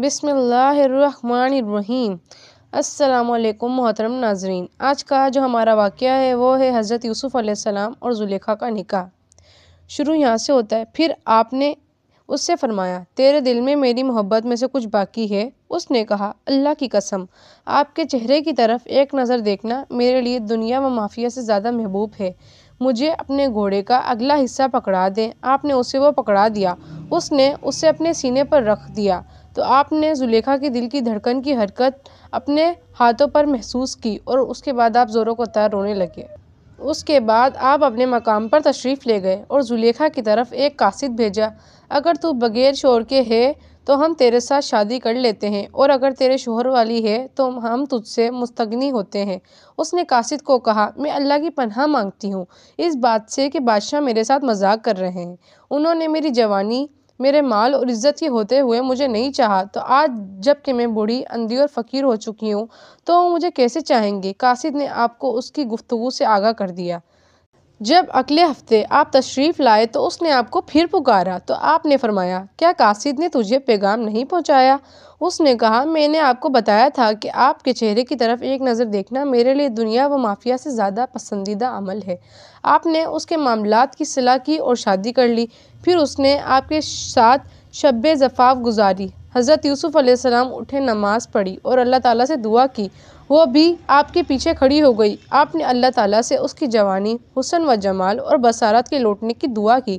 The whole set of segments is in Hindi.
बिसमीम अल्लाम मोहतरम नाजरीन आज का जो हमारा वाक़ है वो है हज़रत यूसुफ़ आसमाम और जुलेखा का निका शुरू यहाँ से होता है फिर आपने उससे फरमाया तेरे दिल में मेरी मोहब्बत में से कुछ बाकी है उसने कहा अल्लाह की कसम आपके चेहरे की तरफ एक नज़र देखना मेरे लिए दुनिया व माफिया से ज़्यादा महबूब है मुझे अपने घोड़े का अगला हिस्सा पकड़ा दें आपने उसे वो पकड़ा दिया उसने उसे अपने सीने पर रख दिया तो आपने जुलेखा के दिल की धड़कन की हरकत अपने हाथों पर महसूस की और उसके बाद आप ज़ोरों को तार रोने लगे उसके बाद आप अपने मकाम पर तशरीफ़ ले गए और जुलेखा की तरफ एक कासिद भेजा अगर तू बग़ैर शोर के है तो हम तेरे साथ शादी कर लेते हैं और अगर तेरे शोहर वाली है तो हम तुझसे मुस्तगनी होते हैं उसने कासिद को कहा मैं अल्लाह की पन्हा मांगती हूँ इस बात से कि बादशाह मेरे साथ मजाक कर रहे हैं उन्होंने मेरी जवानी मेरे माल और इज्जत के होते हुए मुझे नहीं चाहा तो आज जबकि मैं बूढ़ी अंधी और फ़कीर हो चुकी हूँ तो मुझे कैसे चाहेंगे कासिद ने आपको उसकी गुफ्तगु से आगाह कर दिया जब अगले हफ्ते आप तशरीफ़ लाए तो उसने आपको फिर पुकारा तो आपने फरमाया क्या कासिद ने तुझे पैगाम नहीं पहुंचाया उसने कहा मैंने आपको बताया था कि आपके चेहरे की तरफ एक नज़र देखना मेरे लिए दुनिया व माफिया से ज़्यादा पसंदीदा अमल है आपने उसके मामला की सलाह की और शादी कर ली फिर उसने आपके साथ शब जफ़ाफ गुजारी हज़रत यूसुफ़ अलैहिस्सलाम उठे नमाज़ पढ़ी और अल्लाह ताला से दुआ की वो भी आपके पीछे खड़ी हो गई आपने अल्लाह ताला से उसकी जवानी हुसन व जमाल और बसारत के लौटने की दुआ की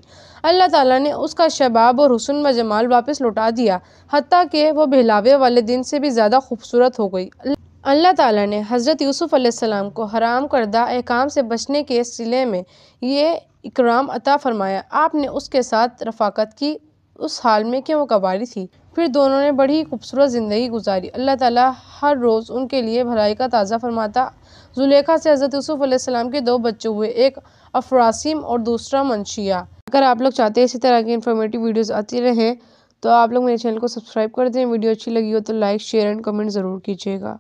अल्लाह ताला ने उसका शबाब और हुसन व जमाल वापस लौटा दिया हती कि वह बहलावे वाले दिन से भी ज़्यादा खूबसूरत हो गई अल्लाह ताला ने हज़रत यूसुफ़ अलैहिस्सलाम को हराम करदा अहकाम से बचने के सिले में ये इकराम अता फरमाया आपने उसके साथ रफाकत की उस हाल में क्यों वो कबारी थी फिर दोनों ने बड़ी ही खूबसूरत ज़िंदगी गुजारी अल्लाह ताला हर रोज़ उनके लिए भलाई का ताज़ा फरमाता जुलेखा से हज़रत यूसुफ़ के दो बच्चे हुए एक अफरासिम और दूसरा मंशिया अगर आप लोग चाहते हैं इसी तरह की इन्फॉर्मेटिव वीडियोज़ आती रहें तो आप लोग मेरे चैनल को सब्सक्राइब कर दें वीडियो अच्छी लगी हो तो लाइक शेयर एंड कमेंट ज़रूर कीजिएगा